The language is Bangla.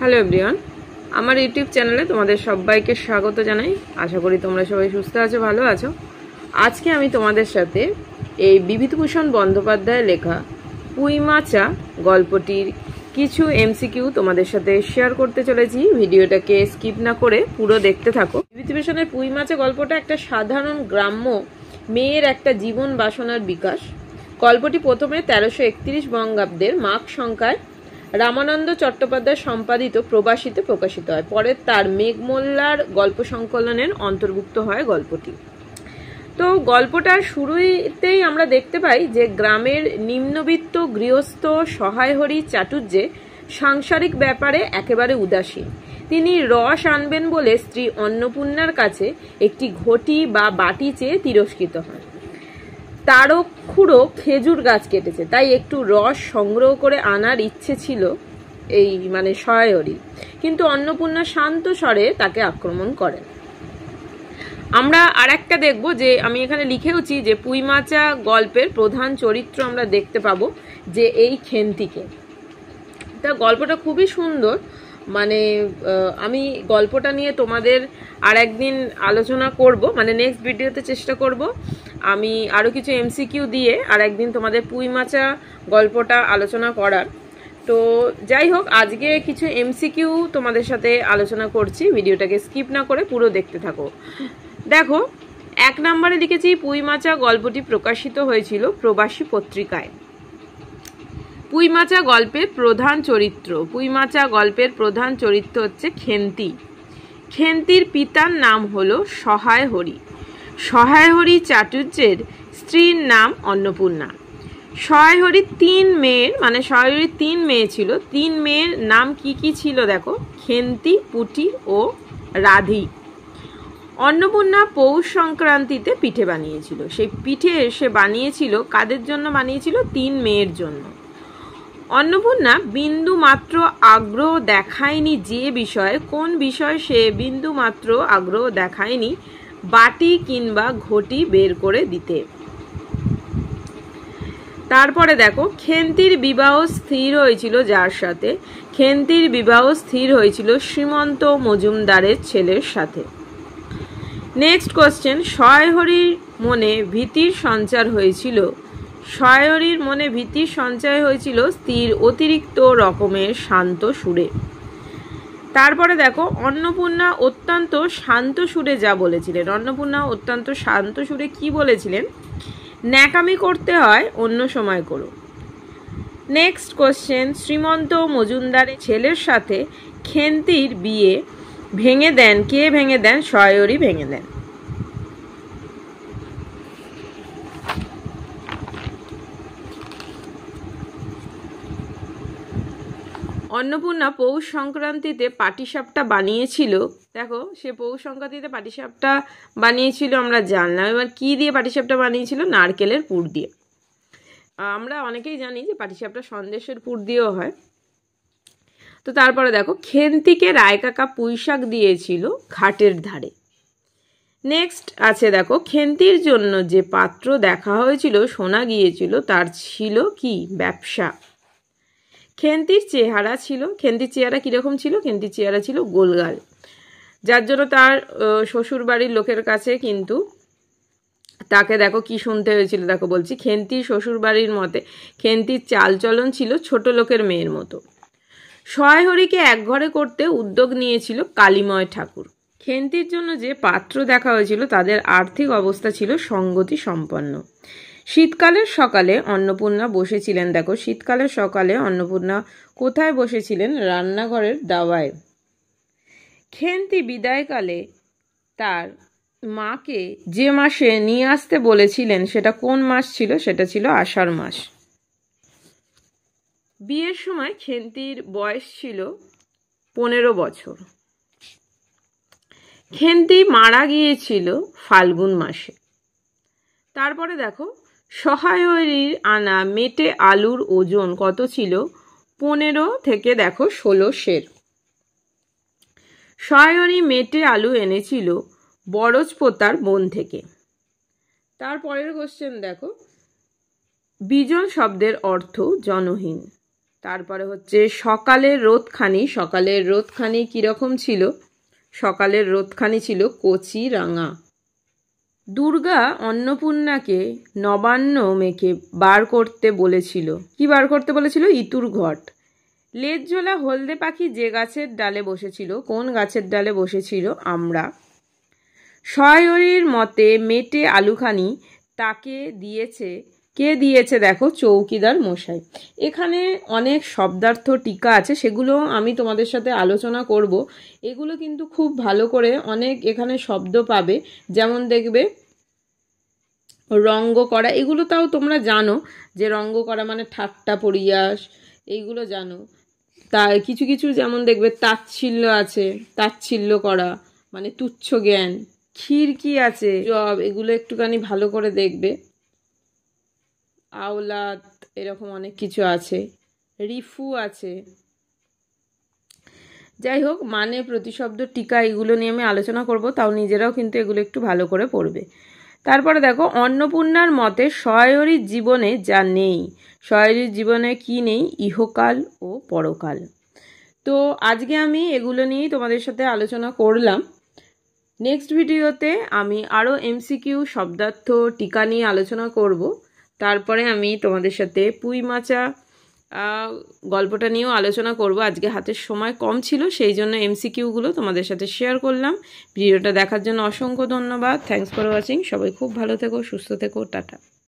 হ্যালো এভরিওয়ান আমার ইউটিউব চ্যানেলে তোমাদের সবাইকে স্বাগত জানাই আশা করি তোমরা সবাই সুস্থ আছো ভালো আছো আজকে আমি তোমাদের সাথে এই বিভূতিভূষণ বন্দ্যোপাধ্যায় লেখা পুইমাচা গল্পটির কিছু এমসিকিউ তোমাদের সাথে শেয়ার করতে চলেছি ভিডিওটাকে স্কিপ না করে পুরো দেখতে থাকো বিভূতিভূষণের পুইমাচা গল্পটা একটা সাধারণ গ্রাম্য মেয়ের একটা জীবন বাসনার বিকাশ গল্পটি প্রথমে তেরোশো একত্রিশ বঙ্গাব্দের মাঘ সংখ্যায় রামানন্দ চট্টোপাধ্যায় সম্পাদিত প্রবাসীতে প্রকাশিত হয় পরে তার মেঘমোল্লার গল্প সংকলনের অন্তর্ভুক্ত হয় গল্পটি তো গল্পটার শুরুতেই আমরা দেখতে পাই যে গ্রামের নিম্নবিত্ত গৃহস্থ সহায়হরি চাটুর্যে সাংসারিক ব্যাপারে একেবারে উদাসীন তিনি রস আনবেন বলে স্ত্রী অন্নপূর্ণার কাছে একটি ঘটি বা বাটি চেয়ে তিরস্কৃত হয় তারও খুঁড়ো খেজুর গাছ কেটেছে তাই একটু রস সংগ্রহ করে আনার ইচ্ছে ছিল এই মানে সহায়রি কিন্তু অন্নপূর্ণা শান্ত স্বরে তাকে আক্রমণ করেন আমরা আর একটা দেখবো যে আমি এখানে লিখেওছি যে পুইমাচা গল্পের প্রধান চরিত্র আমরা দেখতে পাবো যে এই খেন্তিকে তা গল্পটা খুবই সুন্দর মানে আমি গল্পটা নিয়ে তোমাদের আর একদিন আলোচনা করব মানে নেক্সট ভিডিওতে চেষ্টা করব আমি আরও কিছু এমসিকিউ দিয়ে আর একদিন তোমাদের পুঁই মাচা গল্পটা আলোচনা করার তো যাই হোক আজকে কিছু এমসিকিউ তোমাদের সাথে আলোচনা করছি ভিডিওটাকে স্কিপ না করে পুরো দেখতে থাকো দেখো এক নম্বরে লিখেছি পুঁইমাচা গল্পটি প্রকাশিত হয়েছিল প্রবাসী পত্রিকায় পুঁইমাচা গল্পের প্রধান চরিত্র পুঁইমাচা গল্পের প্রধান চরিত্র হচ্ছে খেন্তি খেন্তির পিতার নাম হলো সহায় হরি সহায়হরি চাটুর্যের স্ত্রীর নাম অন্নপূর্ণা সহায়হরি তিন মেয়ের মানে সহায়হরি তিন মেয়ে ছিল তিন মেয়ের নাম কি কি ছিল দেখো খেন্তি পুটি ও রাধি অন্নপূর্ণা পৌষ সংক্রান্তিতে পিঠে বানিয়েছিল সেই পিঠে সে বানিয়েছিল কাদের জন্য বানিয়েছিল তিন মেয়ের জন্য অন্নপূর্ণা বিন্দু মাত্র আগ্রহ দেখায়নি যে বিষয়ে কোন বিষয় সে বিন্দু মাত্র আগ্রহ দেখায়নি বাটি কিংবা ঘটি বের করে দিতে তারপরে দেখো খেন্তির বিবাহ স্থির হয়েছিল যার সাথে খেন্তির বিবাহ স্থির হয়েছিল শ্রীমন্ত মজুমদারের ছেলের সাথে নেক্সট কোশ্চেন সয়হরির মনে ভীতির সঞ্চার হয়েছিল সয়হরির মনে ভীতির সঞ্চয় হয়েছিল স্থির অতিরিক্ত রকমের শান্ত সুরে তারপরে দেখো অন্নপূর্ণা অত্যন্ত শান্ত সুরে যা বলেছিলেন অন্নপূর্ণা অত্যন্ত শান্ত সুরে কি বলেছিলেন ন্যাকামি করতে হয় অন্য সময় করো নেক্সট কোশ্চেন শ্রীমন্ত মজুমদারের ছেলের সাথে খেন্তির বিয়ে ভেঙে দেন কে ভেঙে দেন সয়রি ভেঙে দেন অন্নপূর্ণা পৌষ সংক্রান্তিতে পাটিসাপটা বানিয়েছিল দেখো সে পৌষ সংক্রান্তিতে পাটিসাপটা বানিয়েছিল আমরা জানলাম এবার কী দিয়ে পাটিসাপটা বানিয়েছিল নারকেলের পুর দিয়ে আমরা অনেকেই জানি যে পাটিসাপটা সন্দেশের পুর দিয়েও হয় তো তারপরে দেখো খেন্তিকে রায়কাকা পুঁইশাক দিয়েছিল ঘাটের ধারে নেক্সট আছে দেখো খেন্তির জন্য যে পাত্র দেখা হয়েছিল শোনা গিয়েছিল তার ছিল কি ব্যবসা খেন্তির চেহারা ছিল খেন্তির চেহারা কীরকম ছিল খেন্তির চেহারা ছিল গোলগাল যার জন্য তার শ্বশুর বাড়ির লোকের কাছে কিন্তু তাকে দেখো কি শুনতে হয়েছিল দেখো বলছি খেন্তির শ্বশুর বাড়ির মতে খেন্তির চালচলন ছিল ছোট লোকের মেয়ের মতো সয়হরিকে একঘরে করতে উদ্যোগ নিয়েছিল কালীময় ঠাকুর খেন্তির জন্য যে পাত্র দেখা হয়েছিল তাদের আর্থিক অবস্থা ছিল সঙ্গতি সম্পন্ন শীতকালের সকালে অন্নপূর্ণা বসেছিলেন দেখো শীতকালের সকালে অন্নপূর্ণা কোথায় বসেছিলেন রান্নাঘরের দাওয়ায় খেন্তি বিদায়কালে তার মাকে যে মাসে নিয়ে আসতে বলেছিলেন সেটা কোন মাস ছিল সেটা ছিল আষাঢ় মাস বিয়ের সময় খেন্তির বয়স ছিল পনেরো বছর খেন্তি মারা গিয়েছিল ফাল্গুন মাসে তারপরে দেখো সহায়রীর আনা মেটে আলুর ওজন কত ছিল পনেরো থেকে দেখো ষোলো সের সহায়রি মেটে আলু এনেছিল বরজ পোতার বন থেকে তারপরের কোশ্চেন দেখো বিজন শব্দের অর্থ জনহীন তারপরে হচ্ছে সকালের রোদখানি সকালের রোদখানি কীরকম ছিল সকালের রোদখানি ছিল কচি রাঙা দুর্গা অন্নপূর্ণাকে নবান্ন মেখে বার করতে বলেছিল কি বার করতে বলেছিল ইতুর ঘট লেজঝোলা হলদে পাখি যে গাছের ডালে বসেছিল কোন গাছের ডালে বসেছিল আমরা শয়রির মতে মেটে আলুখানি তাকে দিয়েছে কে দিয়েছে দেখো চৌকিদার মশাই এখানে অনেক শব্দার্থ টিকা আছে সেগুলো আমি তোমাদের সাথে আলোচনা করব এগুলো কিন্তু খুব ভালো করে অনেক এখানে শব্দ পাবে যেমন দেখবে রঙ্গ করা এগুলো তাও তোমরা জানো যে রঙ্গ করা মানে ঠাট্টা পরিয়াস এইগুলো জানো তা কিছু কিছু যেমন দেখবে তাচ্ছিল্য আছে তাচ্ছিল্য করা মানে তুচ্ছ জ্ঞান খিরকি আছে জব এগুলো একটুখানি ভালো করে দেখবে আওলাদ এরকম অনেক কিছু আছে রিফু আছে যাই হোক মানে প্রতিশব্দ টিকা এগুলো নিয়ে আমি আলোচনা করব তাও নিজেরাও কিন্তু এগুলো একটু ভালো করে পড়বে তারপরে দেখো অন্নপূর্ণার মতে সয়রীর জীবনে যা নেই সয়রীর জীবনে কি নেই ইহকাল ও পরকাল তো আজকে আমি এগুলো নিয়েই তোমাদের সাথে আলোচনা করলাম নেক্সট ভিডিওতে আমি আরও এমসিকিউ শব্দার্থ টিকা নিয়ে আলোচনা করবো তারপরে আমি তোমাদের সাথে পুঁই মাচা গল্পটা নিয়েও আলোচনা করব আজকে হাতের সময় কম ছিল সেই জন্য এমসিকিউগুলো তোমাদের সাথে শেয়ার করলাম ভিডিওটা দেখার জন্য অসংখ্য ধন্যবাদ থ্যাংকস ফর ওয়াচিং সবাই খুব ভালো থেকো সুস্থ থেকো টাটা